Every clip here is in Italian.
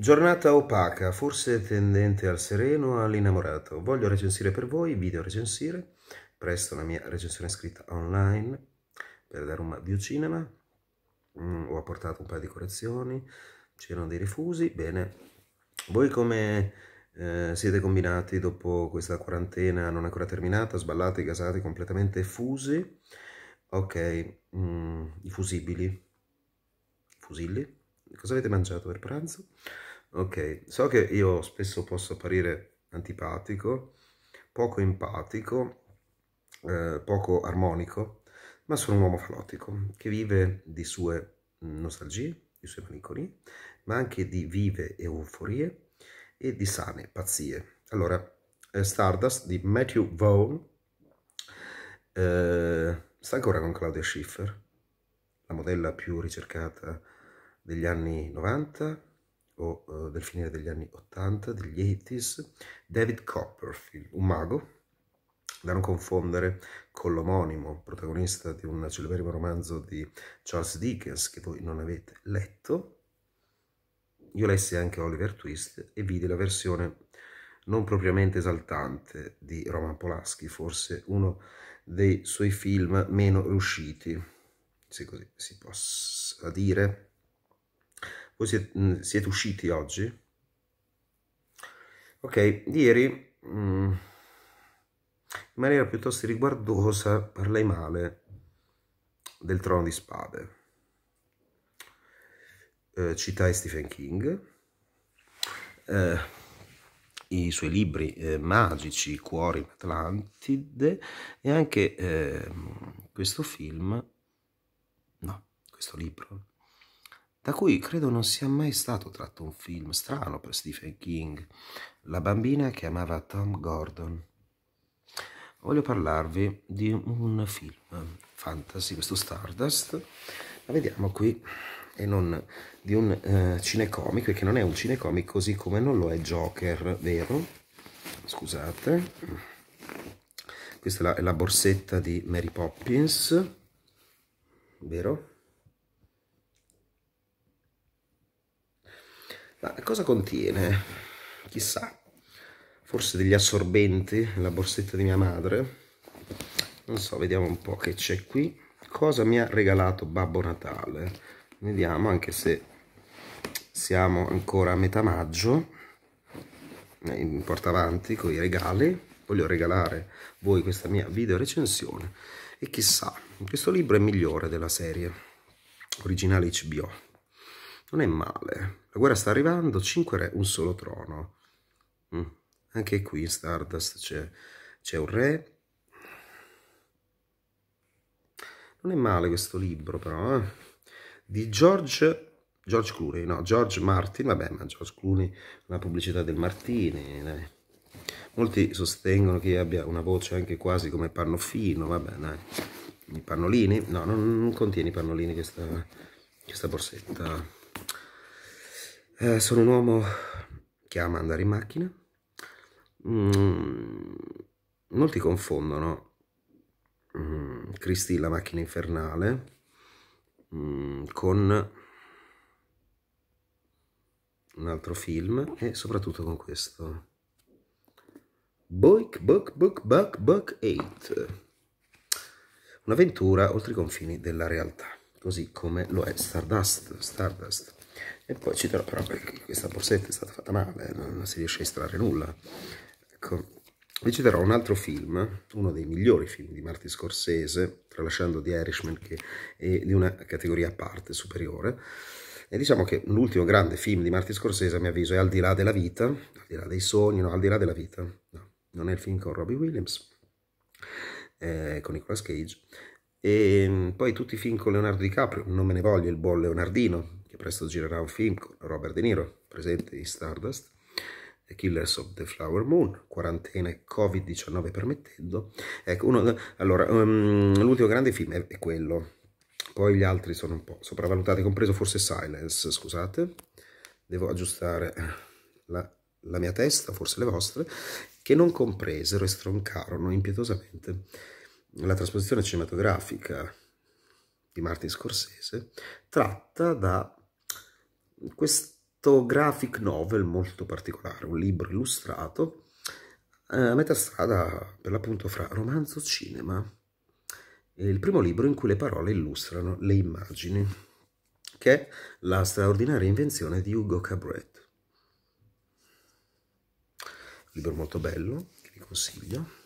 Giornata opaca, forse tendente al sereno, all'innamorato. Voglio recensire per voi, video recensire, presto la mia recensione scritta online per dare un video biocinema. Mm, ho apportato un paio di correzioni, c'erano dei rifusi. Bene, voi come eh, siete combinati dopo questa quarantena non ancora terminata, sballati, gasati, completamente fusi? Ok, mm, i fusibili, fusilli, cosa avete mangiato per pranzo? Ok, so che io spesso posso apparire antipatico, poco empatico, eh, poco armonico, ma sono un uomo falotico che vive di sue nostalgie, di sue malinconie, ma anche di vive euforie e di sane pazzie. Allora, eh, Stardust di Matthew Vaughn eh, sta ancora con Claudia Schiffer, la modella più ricercata degli anni 90 o uh, del finire degli anni 80, degli 80s, David Copperfield, un mago, da non confondere con l'omonimo protagonista di un celeberrimo romanzo di Charles Dickens che voi non avete letto. Io lessi anche Oliver Twist e vidi la versione non propriamente esaltante di Roman Polaschi, forse uno dei suoi film meno riusciti, se così si possa dire. Voi siete, mm, siete usciti oggi? Ok, ieri mm, in maniera piuttosto riguardosa parlai male del trono di spade. Eh, citai Stephen King, eh, i suoi libri eh, magici, Cuori in Atlantide e anche eh, questo film, no, questo libro, da cui credo non sia mai stato tratto un film strano per Stephen King, La bambina che amava Tom Gordon. Voglio parlarvi di un film fantasy, questo Stardust, la vediamo qui, e non di un eh, cinecomic, perché non è un cinecomic così come non lo è Joker, vero? Scusate. Questa è la, è la borsetta di Mary Poppins, vero? Ma cosa contiene? Chissà, forse degli assorbenti, la borsetta di mia madre. Non so, vediamo un po' che c'è qui. Cosa mi ha regalato Babbo Natale? Vediamo, anche se siamo ancora a metà maggio, eh, in portavanti con i regali. Voglio regalare voi questa mia video recensione. E chissà, questo libro è migliore della serie originale HBO non è male. La guerra sta arrivando, 5 re, un solo trono. Mm. Anche qui in Stardust c'è un re. Non è male questo libro però, eh? Di George George Clooney, no, George Martin, vabbè, ma George Clooney, la pubblicità del Martini, dai. Molti sostengono che abbia una voce anche quasi come Pannofino, vabbè, dai. I pannolini? No, non, non contiene i pannolini questa, questa borsetta. Eh, sono un uomo che ama andare in macchina. Mm, molti confondono mm, Cristi la macchina infernale mm, con un altro film e soprattutto con questo. Book, Book, Book, Book, Book 8. Un'avventura oltre i confini della realtà, così come lo è Stardust. Stardust. E poi ci trovo, però questa borsetta è stata fatta male, eh, non si riesce a estrarre nulla. Ecco. Vi citerò un altro film, uno dei migliori film di Martin Scorsese, tralasciando The Irishman che è di una categoria a parte, superiore. E diciamo che l'ultimo grande film di Martin Scorsese, a mio avviso, è Al di là della vita, al di là dei sogni, no, al di là della vita. No, non è il film con Robbie Williams, eh, con Nicolas Cage. E mm, poi tutti i film con Leonardo DiCaprio, non me ne voglio il buon Leonardino, presto girerà un film con Robert De Niro, presente in Stardust, The Killers of the Flower Moon, quarantena e Covid-19 permettendo. Ecco, uno, allora, um, l'ultimo grande film è, è quello, poi gli altri sono un po' sopravvalutati, compreso forse Silence, scusate. Devo aggiustare la, la mia testa, forse le vostre, che non compresero e stroncarono impietosamente la trasposizione cinematografica di Martin Scorsese, tratta da questo graphic novel molto particolare, un libro illustrato, eh, a metà strada per l'appunto fra romanzo e cinema. È il primo libro in cui le parole illustrano le immagini, che è la straordinaria invenzione di Hugo Cabret. Un libro molto bello, che vi consiglio.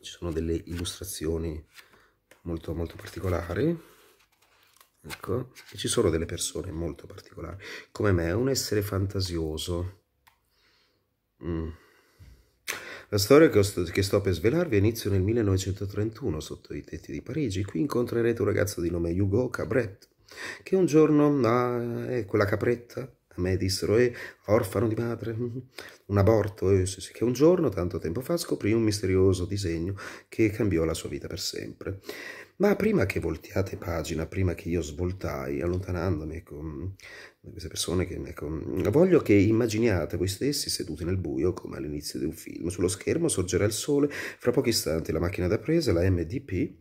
Ci sono delle illustrazioni molto molto particolari Ecco, e ci sono delle persone molto particolari, come me, un essere fantasioso. Mm. La storia che, sto, che sto per svelarvi inizio nel 1931 sotto i tetti di Parigi. Qui incontrerete un ragazzo di nome Hugo Cabret, che un giorno, ah, è quella capretta, a me dissero, eh, orfano di madre, mm, mm, un aborto, eh, che un giorno, tanto tempo fa, scoprì un misterioso disegno che cambiò la sua vita per sempre. Ma prima che voltiate pagina, prima che io svoltai, allontanandomi con ecco, mm, queste persone che... Ecco, voglio che immaginiate voi stessi seduti nel buio, come all'inizio di un film. Sullo schermo sorgerà il sole, fra pochi istanti la macchina da presa, la MDP,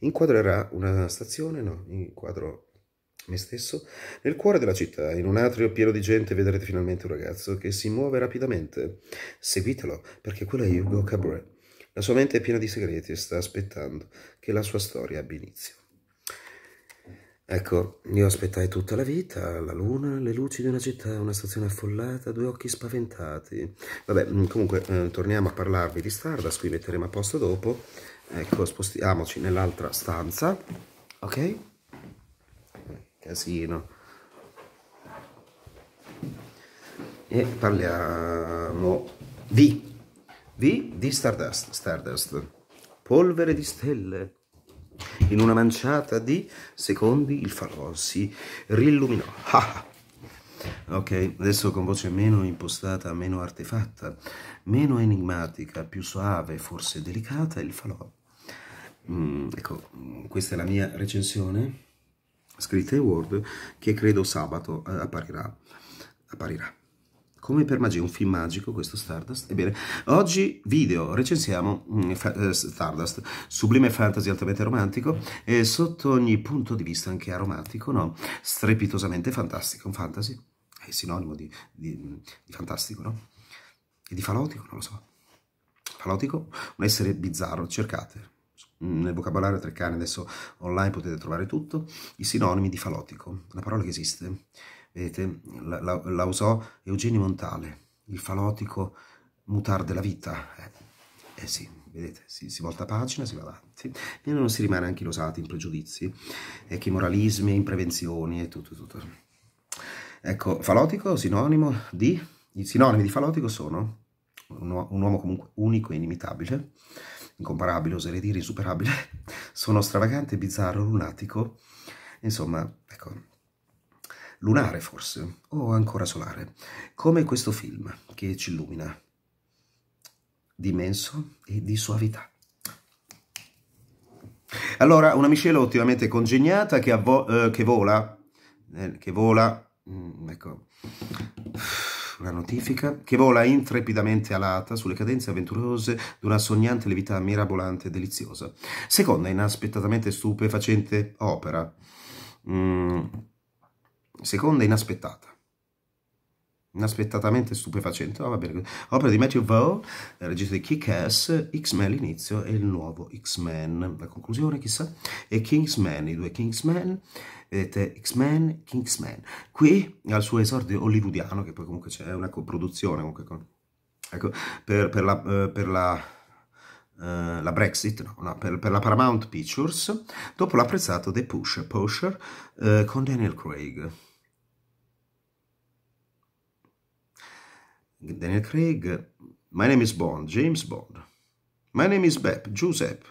inquadrerà una stazione, no, inquadro me stesso, nel cuore della città, in un atrio pieno di gente, vedrete finalmente un ragazzo che si muove rapidamente. Seguitelo, perché quello è Hugo Cabret. La sua mente è piena di segreti e sta aspettando che la sua storia abbia inizio. Ecco, io aspettai tutta la vita, la luna, le luci di una città, una stazione affollata, due occhi spaventati. Vabbè, mm, comunque eh, torniamo a parlarvi di Stardust, qui metteremo a posto dopo. Ecco, spostiamoci nell'altra stanza, ok? casino e parliamo di V di Stardust, Stardust polvere di stelle in una manciata di secondi il farò si rilluminò ok adesso con voce meno impostata meno artefatta meno enigmatica più suave forse delicata il falò mm, ecco questa è la mia recensione scritta in Word che credo sabato eh, apparirà. apparirà. Come per magia, un film magico questo Stardust? Ebbene, oggi video recensiamo mm, eh, Stardust, sublime fantasy altamente romantico e sotto ogni punto di vista anche aromatico, no? Strepitosamente fantastico, un fantasy è sinonimo di, di, di fantastico, no? E di falotico, non lo so. Falotico? Un essere bizzarro, cercate nel vocabolario treccane adesso online potete trovare tutto, i sinonimi di falotico, una parola che esiste, vedete, la, la, la usò Eugenio Montale, il falotico mutar della vita, eh, eh sì, vedete, si, si, volta pagina, si va avanti, e non si rimane anche losati in pregiudizi, e che moralismi, in prevenzioni e tutto, tutto. Ecco, falotico, sinonimo di... I sinonimi di falotico sono un, uomo comunque unico e inimitabile, incomparabile, oserei dire insuperabile, sono stravagante, bizzarro, lunatico, insomma, ecco, lunare forse, o ancora solare, come questo film che ci illumina, di menso e di suavità. Allora, una miscela ottimamente congegnata che, eh, che vola, eh, che vola, mm, ecco una notifica, che vola intrepidamente alata sulle cadenze avventurose di una sognante levità mirabolante e deliziosa. Seconda inaspettatamente stupefacente opera. Mm, seconda inaspettata inaspettatamente stupefacente, ma va bene. opera di Matthew Vaughn, eh, regista di Kick-Ass, X-Men l'inizio e il nuovo X-Men, la conclusione chissà, e Kingsman, i due Kingsman, vedete X-Men, Kingsman, qui al suo esordio hollywoodiano, che poi comunque c'è una coproduzione comunque con, ecco, per, per la, eh, per la Uh, la Brexit, no, no, per, per, la Paramount Pictures, dopo l'apprezzato The Push, Pusher uh, con Daniel Craig. Daniel Craig, My name is Bond, James Bond, My name is Beb, Giuseppe,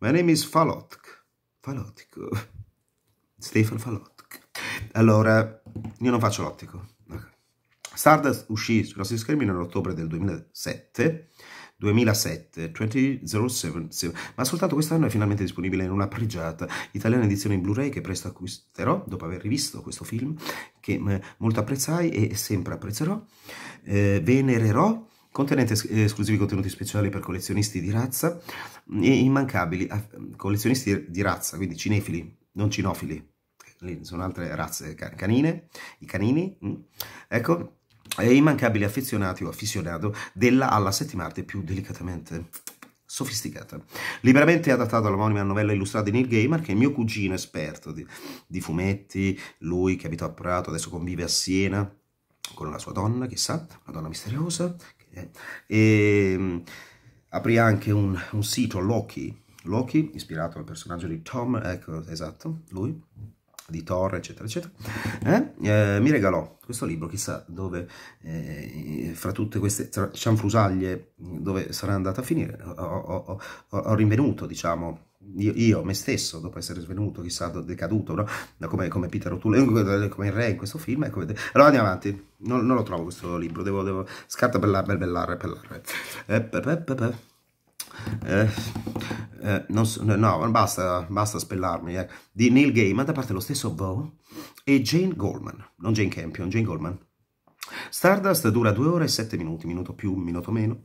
My name is Falotk, Falotk. Stefan Falotk. Allora, io non faccio l'ottico. Stardust uscì sui nostri schermi nell'ottobre del 2007 2007 2007 ma soltanto quest'anno è finalmente disponibile in una pregiata italiana edizione in Blu-ray che presto acquisterò dopo aver rivisto questo film che eh, molto apprezzai e sempre apprezzerò, eh, venererò contenente eh, esclusivi contenuti speciali per collezionisti di razza mm, e immancabili ah, collezionisti di razza, quindi cinefili, non cinofili, sono altre razze canine, i canini, mm, ecco, eh, immancabile affezionati o affissionato della alla settimarte più delicatamente sofisticata. Liberamente adattata all'omonima novella illustrata di Neil Gaiman, che è mio cugino esperto di, di fumetti, lui che abita a Prato, adesso convive a Siena con la sua donna, chissà, una donna misteriosa, che, e ehm, aprì anche un, un sito, Loki, Loki, ispirato al personaggio di Tom, ecco, esatto, lui, di Torre, eccetera, eccetera, eh? Eh, mi regalò questo libro, chissà dove, eh, fra tutte queste cianfrusaglie, dove sarà andata a finire, ho, ho, ho, ho rinvenuto, diciamo, io, io, me stesso, dopo essere svenuto, chissà, decaduto, no? come, come Peter O'Toole, eh, come il re in questo film. Come... Ecco, allora andiamo avanti, non, non, lo trovo questo libro, devo, devo... scarta per la bellare, bellare. Eh, eh, eh, eh. Eh, non so, no, basta, basta spellarmi, eh, di Neil Gaiman da parte dello stesso Bo, e Jane Goldman, non Jane Campion, Jane Goldman. Stardust dura 2 ore e 7 minuti, minuto più, minuto meno,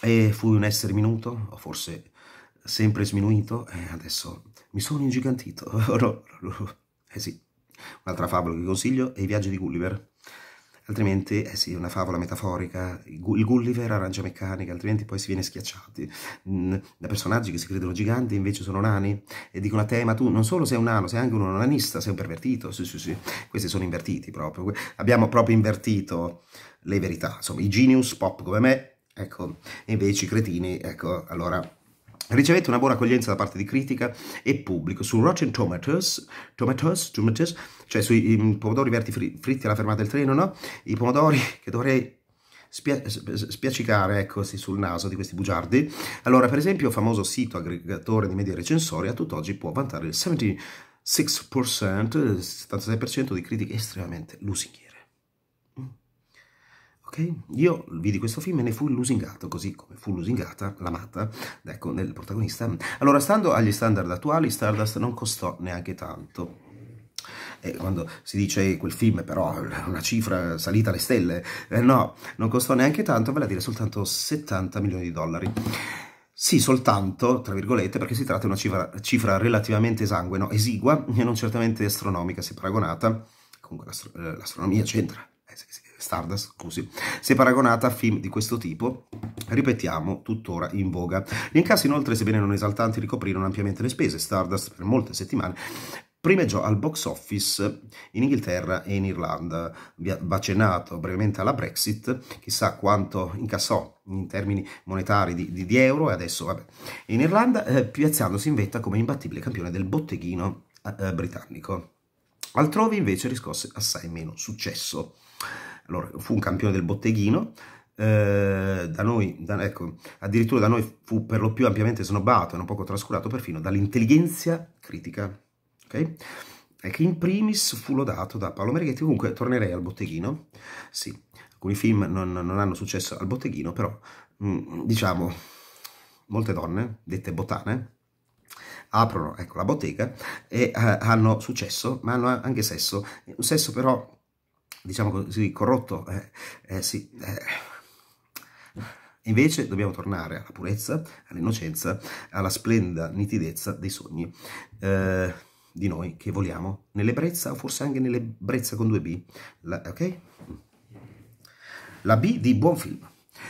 e fui un essere minuto, o forse sempre sminuito, e adesso mi sono ingigantito. eh sì, un'altra favola che consiglio è I viaggi di Gulliver altrimenti è eh sì, una favola metaforica, il Gulliver arancia meccanica, altrimenti poi si viene schiacciati da personaggi che si credono giganti invece sono nani e dicono a te ma tu non solo sei un nano, sei anche un nanista, sei un pervertito, sì sì sì, questi sono invertiti proprio, abbiamo proprio invertito le verità, insomma i genius pop come me, ecco, invece i cretini, ecco, allora Ricevette una buona accoglienza da parte di critica e pubblico. Su Rotten Tomatoes, tomatoes, tomatoes cioè sui pomodori verdi fritti alla fermata del treno, no? I pomodori che dovrei spia spiaccicare ecco, sì, sul naso di questi bugiardi. Allora, per esempio, il famoso sito aggregatore di media recensori a tutt'oggi può vantare il 76%, il 76 di critiche estremamente lusinghiere. Ok? Io vidi questo film e ne fui lusingato, così come fu lusingata l'amata, ecco, nel protagonista. Allora, stando agli standard attuali, Stardust non costò neanche tanto. E quando si dice quel film però è una cifra salita alle stelle, eh, no, non costò neanche tanto, vale a dire soltanto 70 milioni di dollari. Sì, soltanto, tra virgolette, perché si tratta di una cifra, cifra relativamente esangue, no? esigua e non certamente astronomica se paragonata. Comunque eh, l'astronomia c'entra, Stardust, scusi, se paragonata a film di questo tipo, ripetiamo, tuttora in voga. Gli incassi inoltre, sebbene non esaltanti, ricoprirono ampiamente le spese. Stardust per molte settimane primeggiò al box office in Inghilterra e in Irlanda. Vi accennato brevemente alla Brexit, chissà quanto incassò in termini monetari di, di, di euro e adesso vabbè. In Irlanda eh, piazzandosi in vetta come imbattibile campione del botteghino eh, britannico. Altrove invece riscosse assai meno successo allora, fu un campione del botteghino, eh, da noi, da, ecco, addirittura da noi fu per lo più ampiamente snobbato e non poco trascurato perfino dall'intelligenza critica, ok? E che in primis fu lodato da Paolo Merghetti, comunque tornerei al botteghino, sì, alcuni film non, non hanno successo al botteghino, però mm, diciamo, molte donne, dette botane, aprono ecco, la bottega e eh, hanno successo, ma hanno anche sesso, un sesso però diciamo così, corrotto, eh, eh, sì, eh. Invece dobbiamo tornare alla purezza, all'innocenza, alla splendida nitidezza dei sogni eh, di noi che vogliamo, nell'ebbrezza o forse anche nell'ebbrezza con due B, la, ok? La B di buon film.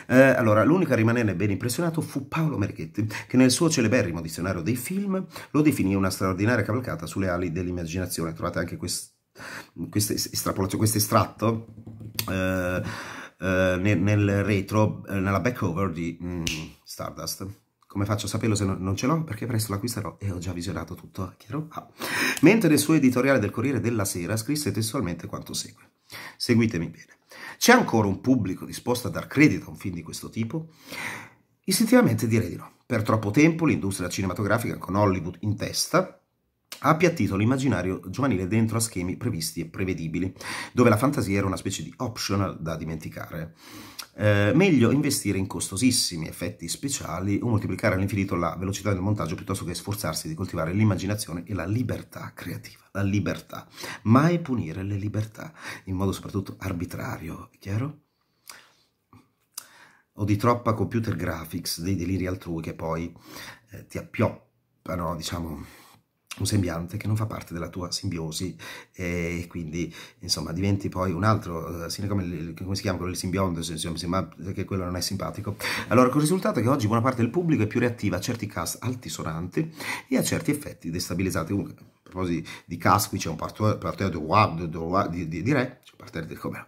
Eh, allora, l'unico a rimanere ben impressionato fu Paolo Merchetti, che nel suo celeberrimo dizionario dei film lo definì una straordinaria cavalcata sulle ali dell'immaginazione. Trovate anche questo questa estrapolazione, questo estratto eh, eh, nel, nel, retro, eh, nella back cover di mm, Stardust. Come faccio a saperlo se no, non ce l'ho? Perché presto l'acquisterò e ho già visionato tutto. Ah. Mentre nel suo editoriale del Corriere della Sera scrisse testualmente quanto segue. Seguitemi bene. C'è ancora un pubblico disposto a dar credito a un film di questo tipo? Istintivamente direi di no. Per troppo tempo l'industria cinematografica con Hollywood in testa ha appiattito l'immaginario giovanile dentro a schemi previsti e prevedibili, dove la fantasia era una specie di optional da dimenticare. Eh, meglio investire in costosissimi effetti speciali o moltiplicare all'infinito la velocità del montaggio piuttosto che sforzarsi di coltivare l'immaginazione e la libertà creativa. La libertà. Mai punire le libertà, in modo soprattutto arbitrario, è chiaro? O di troppa computer graphics, dei deliri altrui che poi eh, ti appioppano, diciamo un sembiante che non fa parte della tua simbiosi e quindi insomma diventi poi un altro eh, come, come si chiama quello il simbionte insomma, che quello non è simpatico allora con il risultato che oggi buona parte del pubblico è più reattiva a certi cast altisonanti e a certi effetti destabilizzati Comunque, a proposito di cast qui c'è un parterre di, re c'è un parterre di come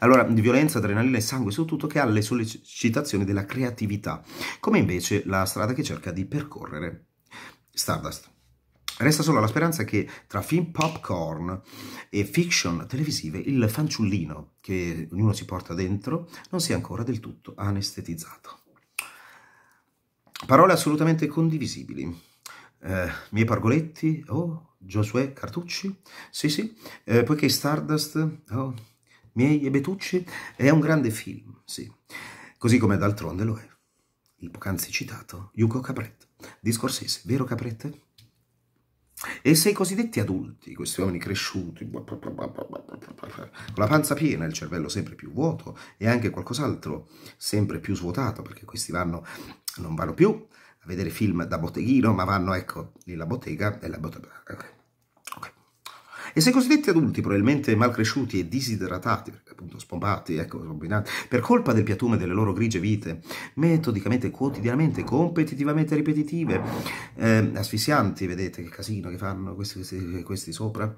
allora, di violenza, adrenalina e sangue su tutto che ha le sollecitazioni della creatività, come invece la strada che cerca di percorrere Stardust. Resta solo la speranza che tra film popcorn e fiction televisive il fanciullino che ognuno si porta dentro non sia ancora del tutto anestetizzato. Parole assolutamente condivisibili. Eh, miei pargoletti, oh, Giosuè Cartucci, sì sì, eh, poiché Stardust, oh, miei e Betucci, è un grande film, sì, così come d'altronde lo è il poc'anzi citato Yuko Cabret di Scorsese, vero Caprette? E se i cosiddetti adulti, questi uomini cresciuti, con la panza piena, il cervello sempre più vuoto e anche qualcos'altro sempre più svuotato, perché questi vanno, non vanno più a vedere film da botteghino, ma vanno, ecco, nella bottega e la bottega eh, e se i cosiddetti adulti, probabilmente mal cresciuti e disidratati, perché appunto spompati, ecco, sbombinati, per colpa del piatume delle loro grigie vite, metodicamente, quotidianamente, competitivamente ripetitive, eh, asfissianti, vedete che casino che fanno questi, questi, questi sopra,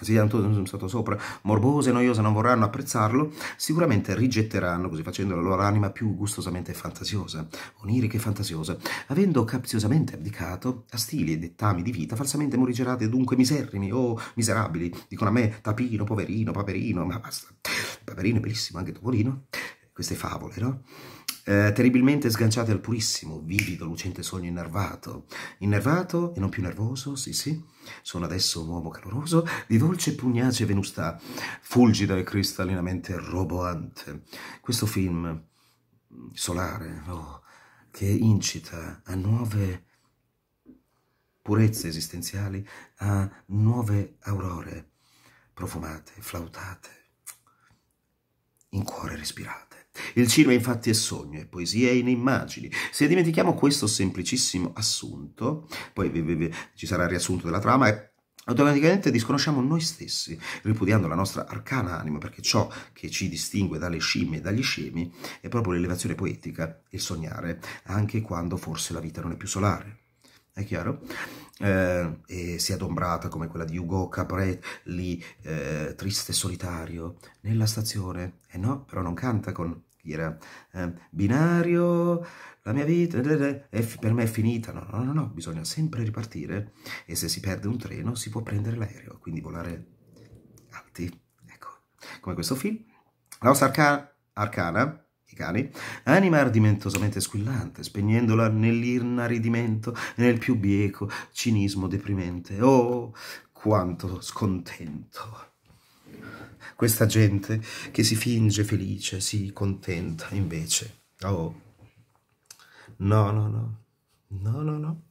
sì, tanto sono stato sopra, morbose, noiose, non vorranno apprezzarlo, sicuramente rigetteranno, così facendo la loro anima più gustosamente fantasiosa, onirica e fantasiosa, avendo capziosamente abdicato a stili e dettami di vita falsamente morigerati e dunque miserrimi o oh, miserabili, dicono a me tapino, poverino, paperino, ma basta, paperino è bellissimo, anche topolino, queste favole, no? eh, terribilmente sganciate al purissimo, vivido, lucente sogno innervato. Innervato e non più nervoso, sì sì, sono adesso un uomo caloroso, di dolce pugnace venustà, fulgida e cristallinamente roboante. Questo film solare, oh, che incita a nuove purezze esistenziali, a nuove aurore profumate, flautate, in cuore respirate. Il cinema infatti è sogno, è poesia in immagini. Se dimentichiamo questo semplicissimo assunto, poi vi, vi, vi, ci sarà il riassunto della trama, è automaticamente disconosciamo noi stessi, ripudiando la nostra arcana anima, perché ciò che ci distingue dalle scimmie e dagli scemi è proprio l'elevazione poetica, il sognare, anche quando forse la vita non è più solare. È chiaro? eh, e si è adombrata come quella di Hugo Capret lì eh, triste e solitario nella stazione e eh no però non canta con chi era eh, binario la mia vita per me è finita no, no no no bisogna sempre ripartire e se si perde un treno si può prendere l'aereo quindi volare alti ecco come questo film la nostra arca arcana verticali, anima ardimentosamente squillante, spegnendola nell'inaridimento e nel più bieco cinismo deprimente. Oh, quanto scontento! Questa gente che si finge felice, si contenta invece. Oh, no, no, no, no, no, no.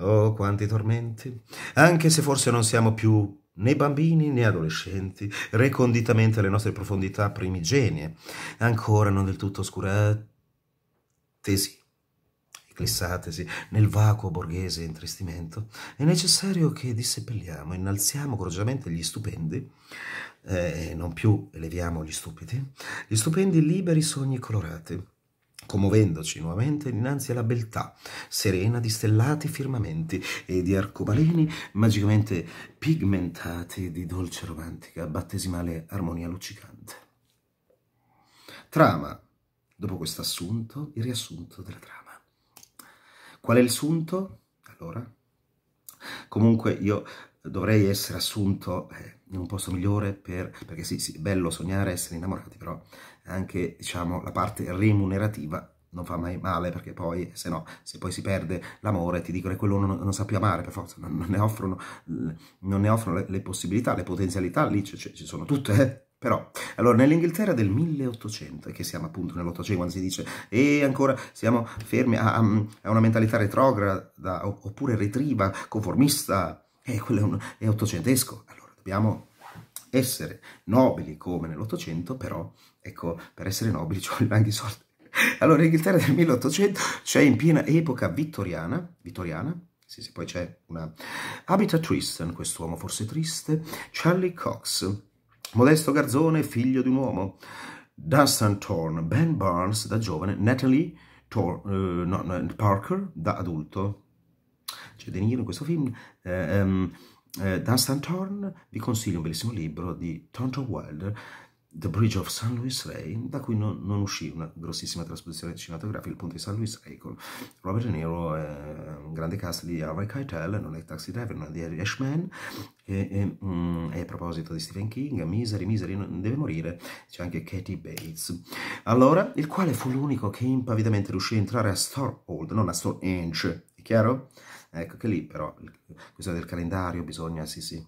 Oh, quanti tormenti! Anche se forse non siamo più né bambini né adolescenti, reconditamente alle nostre profondità primigenie, ancora non del tutto oscuratesi, eclissatesi nel vacuo borghese intristimento, è necessario che disseppelliamo, innalziamo coraggiosamente gli stupendi, eh, e eh, non più eleviamo gli stupidi, gli stupendi liberi sogni colorati, commuovendoci nuovamente dinanzi alla beltà serena di stellati firmamenti e di arcobaleni magicamente pigmentati di dolce romantica battesimale armonia luccicante. Trama. Dopo questo assunto, il riassunto della trama. Qual è il sunto? Allora, comunque io dovrei essere assunto... Eh, un posto migliore per, perché sì, sì, è bello sognare, essere innamorati, però anche diciamo, la parte remunerativa non fa mai male perché poi se no se poi si perde l'amore ti dicono che quello non, non, sa più amare per forza non, non ne offrono, non ne offrono le, le, possibilità le potenzialità lì ci sono tutte eh? Però, allora, nell'Inghilterra del 1800, che siamo appunto nell'Ottocento, quando si dice e ancora siamo fermi a, a una mentalità retrograda oppure retriva, conformista, e eh, quello è, un, è ottocentesco. Allora, Dobbiamo essere nobili come nell'Ottocento, però ecco, per essere nobili ci vogliono anche i soldi. Allora, l'Inghilterra del 1800 c'è in piena epoca vittoriana, vittoriana, sì, sì, poi c'è una... Abita Tristan, quest'uomo forse triste, Charlie Cox, Modesto Garzone, figlio di un uomo, Dunstan Thorne, Ben Barnes da giovane, Natalie Tor uh, eh, no, no, Parker da adulto. C'è De Niro in questo film. Eh, um, eh, Dan Stanton vi consiglio un bellissimo libro di Tonto Wilder The Bridge of St. Louis Ray da cui non, non uscì una grossissima trasposizione cinematografica, il punto di St. Louis Ray con Robert De Niro, eh, un grande cast di Harvey Keitel, non è Taxi Driver, ma di Harry Ashman, e, e, mm, e, a proposito di Stephen King, Misery, Misery non deve morire, c'è anche Katie Bates. Allora, il quale fu l'unico che impavidamente riuscì a entrare a Storhold, non a Stonehenge, è chiaro? Ecco che lì però, questa del calendario, bisogna, sì sì,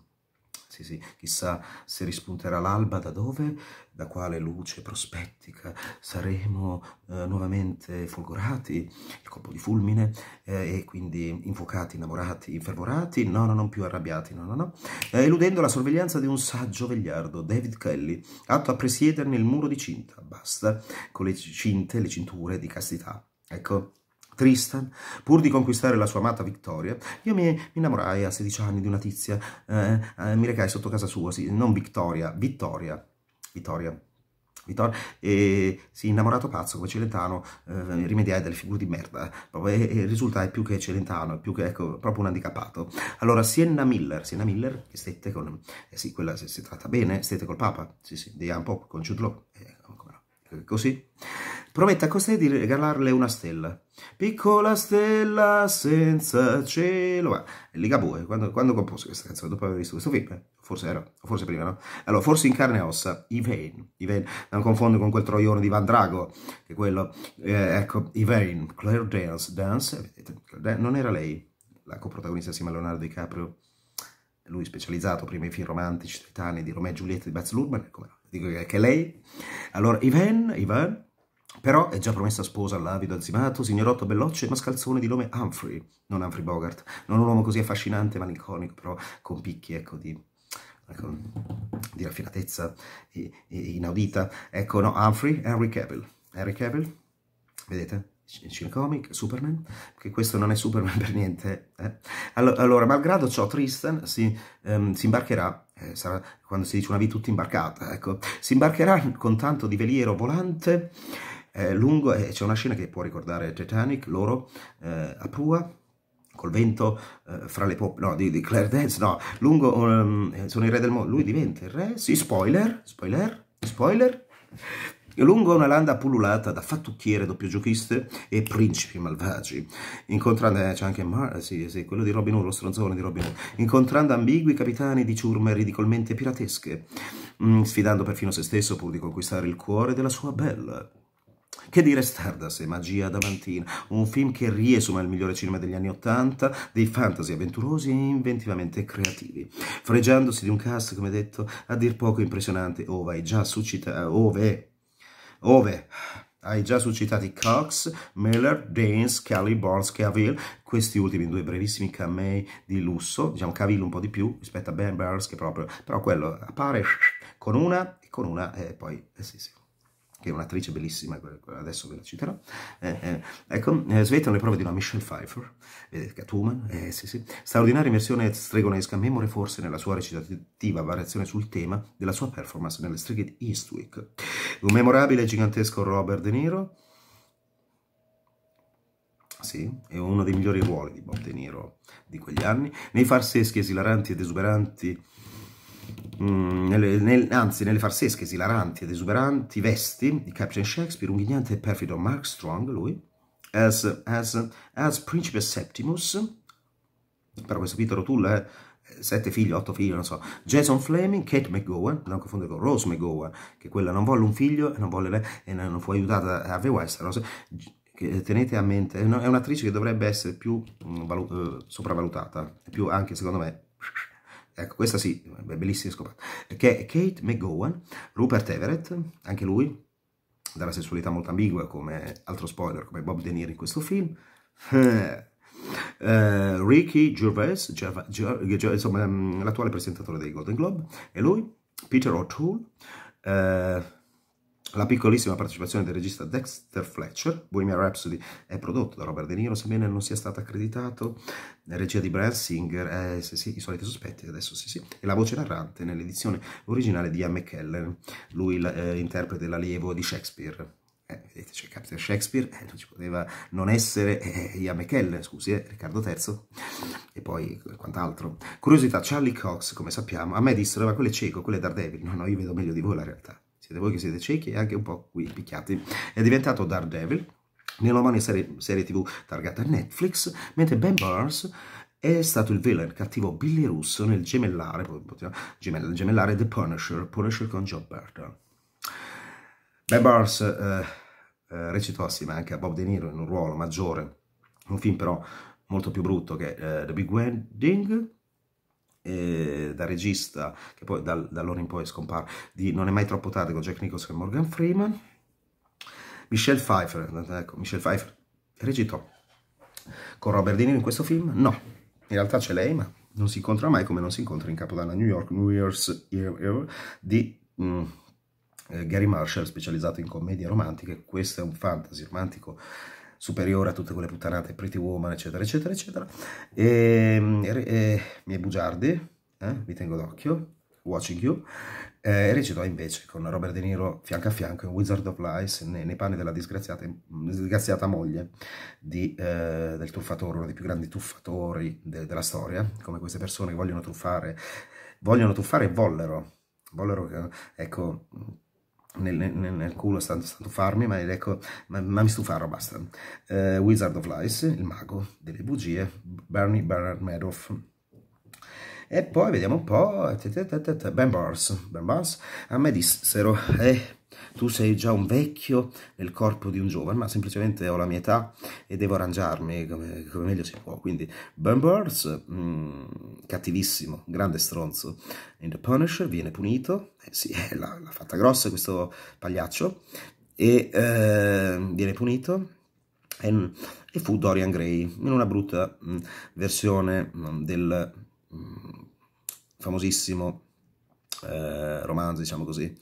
sì, sì, chissà se rispunterà l'alba da dove, da quale luce prospettica saremo eh, nuovamente folgorati, il colpo di fulmine, eh, e quindi invocati, innamorati, infervorati, no, no, non più arrabbiati, no, no, no, eh, eludendo la sorveglianza di un saggio vegliardo, David Kelly, atto a presiederne il muro di cinta, basta, con le cinte, le cinture di castità. Ecco, Tristan, pur di conquistare la sua amata Victoria, io mi, mi innamorai a 16 anni di una tizia, eh, eh, mi recai sotto casa sua, sì, non Victoria, Vittoria, Vittoria. Vittoria, e sì, innamorato pazzo come Celentano, eh, rimediai delle figure di merda, proprio, e, e, risultai più che Celentano, più che, ecco, proprio un handicappato. Allora, Sienna Miller, Sienna Miller, che stette con, eh sì, quella si, si tratta bene, stette col Papa, sì sì, di un po' con Jude Law, eh, eh così. Promette a Cosè di regalarle una stella. Piccola stella senza cielo. Ligabue, quando, quando compose questa canzone? Dopo aver visto questo film? Forse era, forse prima, no? Allora, forse in carne e ossa, Ivain. Ivain, non confondo con quel troione di Van Drago, che è quello, eh, ecco, Ivain, Claire Dance, eh, Dance, non era lei la coprotagonista assieme a Leonardo DiCaprio, lui specializzato prima in film romantici, titani, di Romeo e Giulietta di Baz Luhrmann, come no? dico che è lei. Allora, Ivan, Ivan però è già promessa sposa all'avido azimato, signorotto belloccio e mascalzone di nome Humphrey, non Humphrey Bogart, non un uomo così affascinante, malinconico, però con picchi, ecco, di, ecco, di raffinatezza e, e inaudita. Ecco, no, Humphrey, Henry Cavill. Henry Cavill, vedete? cinecomic, Superman, che questo non è Superman per niente. Eh? Allora, allora, malgrado ciò, Tristan si, ehm, si imbarcherà, eh, sarà, quando si dice una vita tutta imbarcata, ecco, si imbarcherà con tanto di veliero volante è lungo e c'è una scena che può ricordare Titanic, loro, eh, a prua, col vento eh, fra le poppe, no, di, di, Claire Dance, no, lungo, um, sono il re del mondo, lui diventa il re, sì, spoiler, spoiler, spoiler, lungo una landa pullulata da fattucchiere, doppioggiochiste e principi malvagi, incontrando, eh, c'è anche Mar, sì, sì, quello di Robin Hood, lo stronzone di Robin Hood, incontrando ambigui capitani di ciurme ridicolmente piratesche, mm, sfidando perfino se stesso pur di conquistare il cuore della sua bella, che dire Stardust e Magia Davantina, un film che riesuma il migliore cinema degli anni Ottanta, dei fantasy avventurosi e inventivamente creativi, fregiandosi di un cast, come detto, a dir poco impressionante, ove già suscita... ove... ove... Hai già suscitati Cox, Miller, Danes, Kelly, Barnes, Cavill, questi ultimi due brevissimi camei di lusso, diciamo Cavill un po' di più rispetto a Ben Burns che proprio, però quello appare con una e con una e poi, eh sì sì che è un'attrice bellissima, adesso ve la citerò, eh, eh, ecco, eh, svettano le prove di una Michelle Pfeiffer, eh, Catwoman, eh, sì, sì, straordinaria immersione stregonesca, memore forse nella sua recitativa variazione sul tema della sua performance nelle streghe di Eastwick, un memorabile e gigantesco Robert De Niro, sì, è uno dei migliori ruoli di Bob De Niro di quegli anni, nei farseschi esilaranti ed esuberanti mh, mm, nelle, nel, anzi nelle farsesche esilaranti ed esuberanti vesti di Captain Shakespeare, un ghignante e perfido Mark Strong, lui, as, as, as Principe Septimus, però questo Peter O'Toole è eh, sette figli, otto figli, non so, Jason Fleming, Kate McGowan, non confondere con Rose McGowan, che quella non volle un figlio e non, volle e non fu aiutata a Harvey Westeros, tenete a mente, è un'attrice che dovrebbe essere più mh, mm, valut, eh, sopravvalutata, più anche secondo me ecco questa sì, bellissima scoperta, che è Kate McGowan, Rupert Everett, anche lui, dalla sessualità molto ambigua, come altro spoiler, come Bob De Niro in questo film, uh, Ricky Gervais, Gervais, Gervais, Gervais insomma ehm, l'attuale presentatore dei Golden Globe, e lui, Peter O'Toole, uh, la piccolissima partecipazione del regista Dexter Fletcher, Bohemian Rhapsody, è prodotto da Robert De Niro, sebbene non sia stato accreditato. La regia di Brian Singer, eh, sì, sì, i soliti sospetti, adesso sì, sì. E la voce narrante nell'edizione originale di Ian McKellen. Lui eh, interpreta l'allievo di Shakespeare. Eh, vedete, c'è cioè, Captain Shakespeare, eh, non ci poteva non essere eh, Ian McKellen, scusi, eh, Riccardo III, e poi quant'altro. Curiosità, Charlie Cox, come sappiamo, a me dissero, ma quello è cieco, quello è Daredevil. No, no, io vedo meglio di voi la realtà siete voi che siete ciechi e anche un po' qui picchiati. È diventato Daredevil, nella serie, serie tv targata Netflix, mentre Ben Burns è stato il villain cattivo Billy Russo nel gemellare, gemellare, gemellare The Punisher, Punisher con John Burton. Ben Burns eh, eh, recitò assieme anche a Bob De Niro in un ruolo maggiore, un film però molto più brutto che eh, The Big Wedding, eh, da regista, che poi da, da allora in poi scompare, di Non è mai troppo tardi con Jack Nicholson e Morgan Freeman, Michelle Pfeiffer, ecco, Michelle Pfeiffer recitò con Robert De Niro in questo film? No, in realtà c'è lei, ma non si incontra mai come non si incontra in Capodanno a New York, New Year's Year, di mm, eh, Gary Marshall, specializzato in commedie romantiche, questo è un fantasy romantico superiore a tutte quelle puttanate, Pretty Woman, eccetera, eccetera, eccetera. E, e, e miei bugiardi, eh, vi tengo d'occhio, Watching You, eh, recitò invece con Robert De Niro fianco a fianco in Wizard of Lies nei, nei panni della disgraziata, moglie di, eh, del truffatore, uno dei più grandi truffatori de, della storia, come queste persone che vogliono truffare, vogliono truffare e vollero, vollero ecco, nel, nel, nel, culo stanno stufarmi, ma, ecco, ma, ma mi stufarono basta. Uh, Wizard of Lies, il mago delle bugie, Bernie Bernard Madoff. E poi vediamo un po', Ben Barnes, ben Barnes a me dissero, eh, tu sei già un vecchio nel corpo di un giovane, ma semplicemente ho la mia età e devo arrangiarmi come, come meglio si può. Quindi Ben Burns, mm, cattivissimo, grande stronzo, in The Punisher viene punito, eh sì, eh, l'ha, fatta grossa questo pagliaccio, e eh, viene punito. Mm, e, fu Dorian Gray in una brutta mm, versione mm, del Mm, famosissimo eh, romanzo, diciamo così,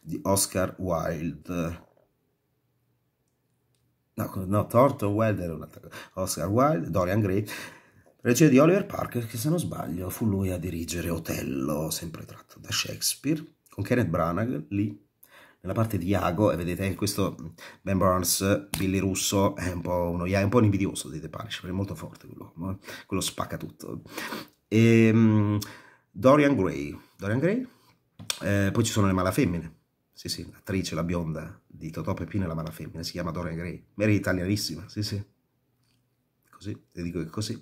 di Oscar Wilde. No, no Thornton Wilde era un'altra cosa. Oscar Wilde, Dorian Gray, regia di Oliver Parker, che se non sbaglio fu lui a dirigere Otello, sempre tratto da Shakespeare, con Kenneth Branagh lì nella parte di Iago, e vedete questo Ben Burns, Billy Russo, è un po' uno, è un po' invidioso dei The Punisher, è molto forte quello, eh. quello spacca tutto. E, um, Dorian Gray, Dorian Gray? Eh, poi ci sono le malafemmine, sì sì, l'attrice, la bionda di Totò Pepino e la malafemmina, si chiama Dorian Gray, Mary italianissima, sì sì, così, ti dico che così.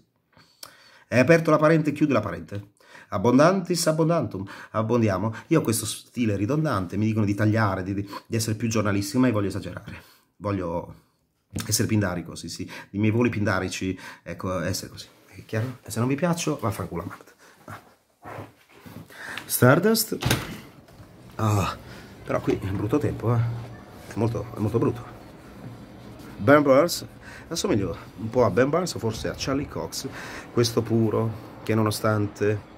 È aperto la parente, chiude la parente. Abbondantis abbondantum, abbondiamo. Io ho questo stile ridondante, mi dicono di tagliare, di, di essere più giornalistico, ma io voglio esagerare. Voglio essere pindarico, sì, sì, i miei voli pindarici, ecco, essere così è chiaro? E se non vi piaccio, vaffanculo a Marte. Stardust. Oh, però qui è un brutto tempo, eh. È molto, è molto brutto. Ben Burns. Assomiglio un po' a Ben Burns, forse a Charlie Cox. Questo puro, che nonostante...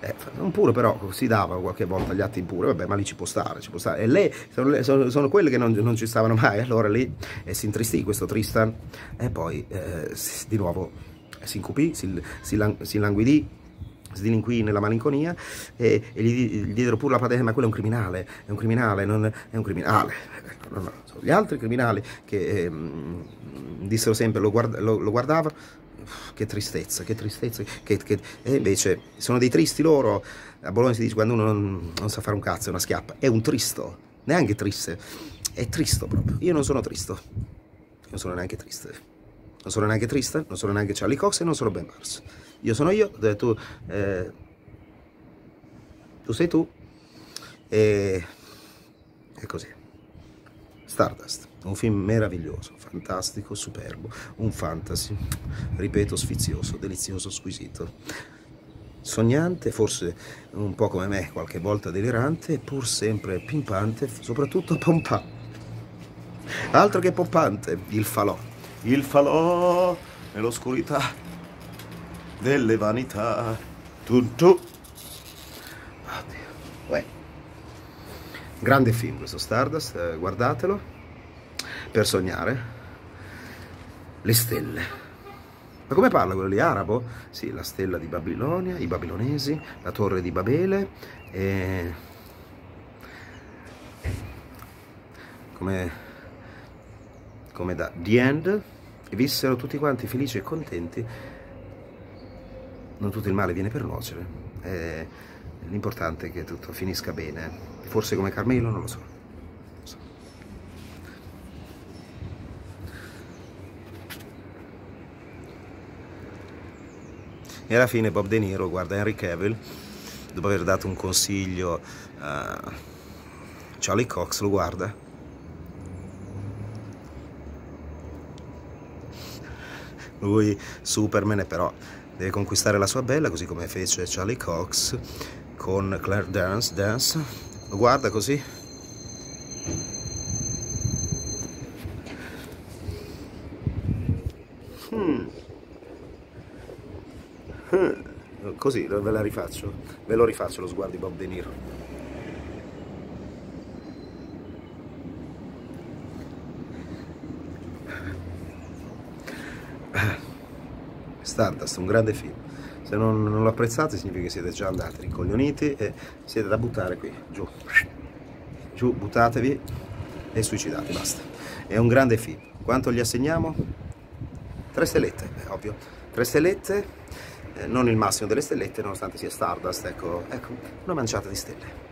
Eh, non puro però, si dava qualche volta gli atti impuri, vabbè, ma lì ci può stare, ci può stare. E lei, sono, sono, sono quelle che non, non, ci stavano mai, allora lì eh, si intristì questo Tristan e poi eh, di nuovo si incupì, si, si, lan, si languidì, si nella malinconia e, e gli, gli, diedero pure la patente, ma quello è un criminale, è un criminale, non è un criminale. No, no. Gli altri criminali che eh, dissero sempre, lo, guarda, lo, lo guardavano, che tristezza, che tristezza, che, che... e invece sono dei tristi loro, a Bologna si dice quando uno non, non sa fare un cazzo, è una schiappa, è un tristo, neanche triste, è tristo proprio, io non sono tristo, non sono neanche triste non sono neanche Tristan, non sono neanche Charlie Cox e non sono Ben Mars. Io sono io, tu, eh, tu sei tu e, è così. Stardust, un film meraviglioso, fantastico, superbo, un fantasy, ripeto, sfizioso, delizioso, squisito sognante, forse un po' come me, qualche volta delirante, pur sempre pimpante, soprattutto pompante. Altro che pompante, il falò il falò nell'oscurità delle vanità. Tun tu. Oddio. Grande film questo Stardust, eh, guardatelo per sognare le stelle. Ma come parla quello lì? Arabo? Sì, la stella di Babilonia, i babilonesi, la torre di Babele e... come, come da The End e vissero tutti quanti felici e contenti, non tutto il male viene per nuocere. l'importante è che tutto finisca bene, forse come Carmelo, non lo so. e alla fine Bob De Niro guarda Henry Cavill dopo aver dato un consiglio a Charlie Cox lo guarda lui Superman, però deve conquistare la sua bella, così come fece Charlie Cox con Claire Dance, Dance. Lo guarda così. Hmm. Hmm. Così ve la rifaccio, ve lo rifaccio lo sguardo di Bob De Niro. Stardust, un grande film. Se non, non lo apprezzate significa che siete già andati rincoglioniti e siete da buttare qui, giù. Giù, buttatevi e suicidate, basta. È un grande film. Quanto gli assegniamo? Tre stellette, è ovvio. Tre stellette, eh, non il massimo delle stellette, nonostante sia Stardust, ecco, ecco, una manciata di stelle.